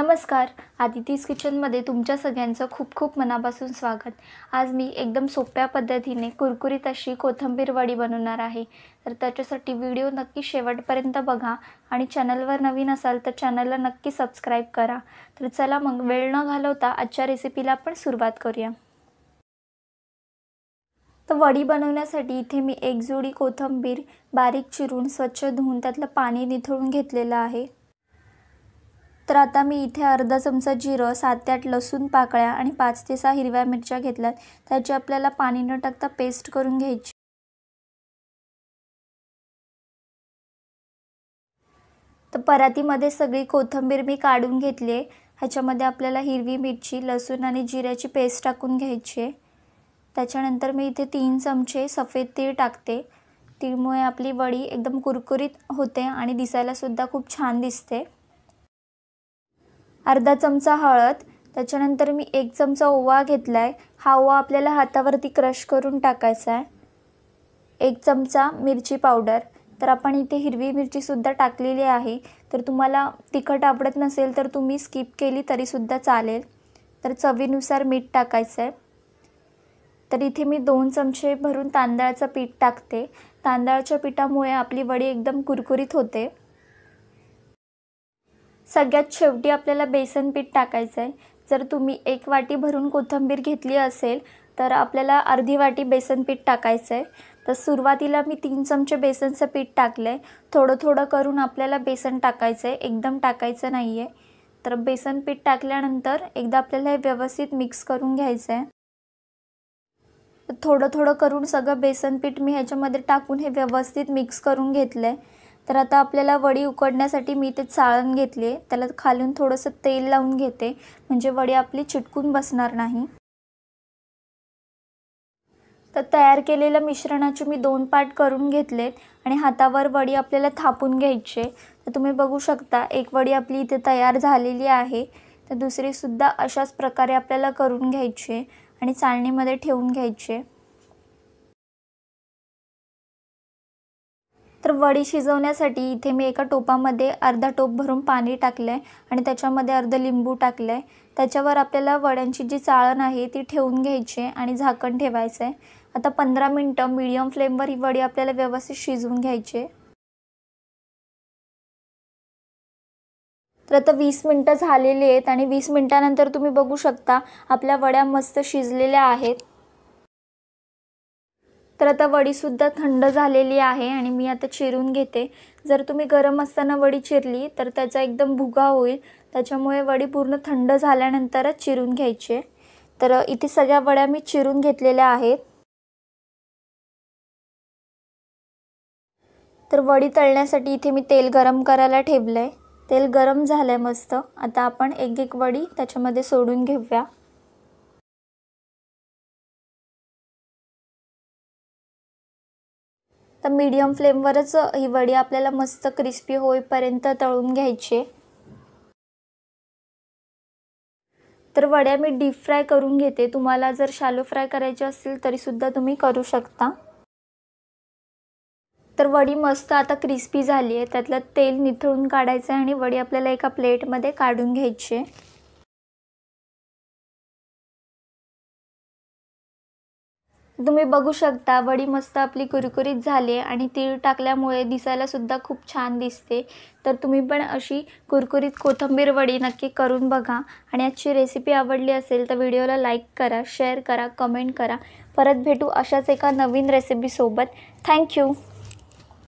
नमस्कार आदितीज किचनमध्ये तुमच्या सगळ्यांचं खूप खूप मनापासून स्वागत आज मी एकदम सोप्या पद्धतीने कुरकुरीत अशी कोथंबीर वडी बनवणार आहे तर त्याच्यासाठी व्हिडिओ नक्की शेवटपर्यंत बघा आणि चॅनलवर नवीन असाल तर चॅनलला नक्की सबस्क्राईब करा तर चला मग वेळ न घालवता आजच्या रेसिपीला आपण सुरुवात करूया तर वडी बनवण्यासाठी इथे मी एक जोडी कोथंबीर बारीक चिरून स्वच्छ धुवून त्यातलं पाणी निथळून घेतलेलं आहे तर आता मी इथे अर्धा चमचा जिरं सात ते आठ लसूण पाकळ्या आणि पाच ते सहा हिरव्या मिरच्या घेतल्यात त्याची आपल्याला पाणी न टाकता पेस्ट करून घ्यायची तर परातीमध्ये सगळी कोथिंबीर मी काढून घेतली आहे ह्याच्यामध्ये आपल्याला हिरवी मिरची लसूण आणि जिऱ्याची पेस्ट टाकून घ्यायची आहे त्याच्यानंतर मी इथे तीन चमचे सफेद तीळ टाकते तिळमुळे आपली वडी एकदम कुरकुरीत होते आणि दिसायलासुद्धा खूप छान दिसते अर्धा चमचा हळद त्याच्यानंतर मी एक चमचा ओवा घेतला आहे हा ओवा आपल्याला हातावरती क्रश करून टाकायचा आहे एक चमचा मिरची पावडर तर आपण इथे हिरवी मिरचीसुद्धा टाकलेली आहे तर तुम्हाला तिखट आवडत नसेल तर तुम्ही स्किप केली तरीसुद्धा चालेल तर चवीनुसार मीठ टाकायचं आहे तर इथे मी दोन चमचे भरून तांदळाचं पीठ टाकते तांदळाच्या पिठामुळे आपली वडी एकदम कुरकुरीत होते सगळ्यात शेवटी आपल्याला बेसन पीठ टाकायचं आहे जर तुम्ही एक वाटी भरून कोथिंबीर घेतली असेल तर आपल्याला अर्धी वाटी बेसन पीठ टाकायचं आहे तर सुरुवातीला मी तीन चमचे बेसनचं पीठ टाकलं आहे थोडं थोडं करून आपल्याला बेसन टाकायचं आहे एकदम टाकायचं नाही आहे तर बेसन पीठ टाकल्यानंतर एकदा आपल्याला हे व्यवस्थित मिक्स करून घ्यायचं आहे थोडं थोडं करून सगळं बेसन पीठ मी ह्याच्यामध्ये टाकून हे व्यवस्थित मिक्स करून घेतलं आहे तर आता आपल्याला वडी उकडण्यासाठी मी ते चाळण घेतले त्याला खालून थोडंसं तेल लावून घेते म्हणजे वडी आपली चिटकून बसणार नाही तर तयार केलेल्या मिश्रणाचे मी दोन पार्ट करून घेतलेत आणि हातावर वडी आपल्याला थापून घ्यायचे तर तुम्ही बघू शकता एक वडी आपली इथे तयार झालेली आहे तर दुसरीसुद्धा अशाच प्रकारे आपल्याला करून घ्यायची आणि चाळणीमध्ये ठेवून घ्यायचे तर वडी शिजवण्यासाठी इथे मी एका टोपामध्ये अर्धा टोप भरून पाणी टाकलं आहे आणि त्याच्यामध्ये अर्धं लिंबू टाकलं आहे त्याच्यावर आपल्याला वड्यांची जी चाळण आहे ती ठेवून घ्यायची आहे आणि झाकण ठेवायचं आहे आता पंधरा मिनटं मिडियम फ्लेमवर ही वडी आपल्याला व्यवस्थित शिजवून घ्यायची तर आता वीस मिनटं झालेली आहेत आणि वीस मिनटानंतर तुम्ही बघू शकता आपल्या वड्या मस्त शिजलेल्या आहेत तर आता वडीसुद्धा थंड झालेली आहे आणि मी आता चिरून घेते जर तुम्ही गरम असताना वडी चिरली तर त्याचा एकदम भुगा होईल त्याच्यामुळे वडी पूर्ण थंड झाल्यानंतरच चिरून घ्यायची आहे तर इथे सगळ्या वड्या मी चिरून घेतलेल्या आहेत तर वडी तळण्यासाठी इथे मी तेल गरम करायला ठेवलं आहे तेल गरम झालं आहे मस्त आता आपण एक एक वडी त्याच्यामध्ये सोडून घेऊया आता मीडियम फ्लेमवरच ही वडी आपल्याला मस्त क्रिस्पी होईपर्यंत तळून घ्यायची तर वड्या मी डीप फ्राय करून घेते तुम्हाला जर शालो फ्राय करायचे असतील तरीसुद्धा तुम्ही करू शकता तर वडी मस्त आता क्रिस्पी झाली आहे त्यातलं तेल निथळून काढायचं आहे आणि वडी आपल्याला एका प्लेटमध्ये काढून घ्यायची तुम्ही बघू शकता वडी मस्त आपली कुरकुरीत झाली आहे आणि तीळ टाकल्यामुळे दिसायलासुद्धा खूप छान दिसते तर तुम्ही पण अशी कुरकुरीत कोथंबीर वडी नक्की करून बघा आणि आजची रेसिपी आवडली असेल तर व्हिडिओला लाईक करा शेअर करा कमेंट करा परत भेटू अशाच एका नवीन रेसिपीसोबत थँक्यू